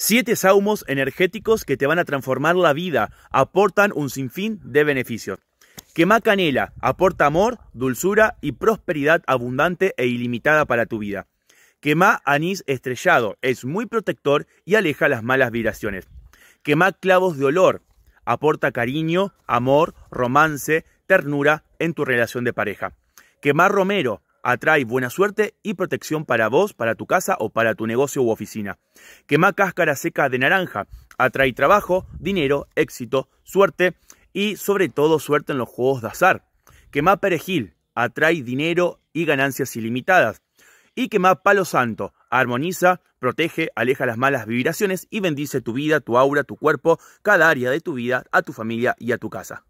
Siete saumos energéticos que te van a transformar la vida, aportan un sinfín de beneficios. Quemá canela, aporta amor, dulzura y prosperidad abundante e ilimitada para tu vida. Quemá anís estrellado, es muy protector y aleja las malas vibraciones. Quemá clavos de olor, aporta cariño, amor, romance, ternura en tu relación de pareja. Quemá romero, atrae buena suerte y protección para vos, para tu casa o para tu negocio u oficina. Quema cáscara seca de naranja, atrae trabajo, dinero, éxito, suerte y sobre todo suerte en los juegos de azar. Quema perejil, atrae dinero y ganancias ilimitadas. Y quema palo santo, armoniza, protege, aleja las malas vibraciones y bendice tu vida, tu aura, tu cuerpo, cada área de tu vida, a tu familia y a tu casa.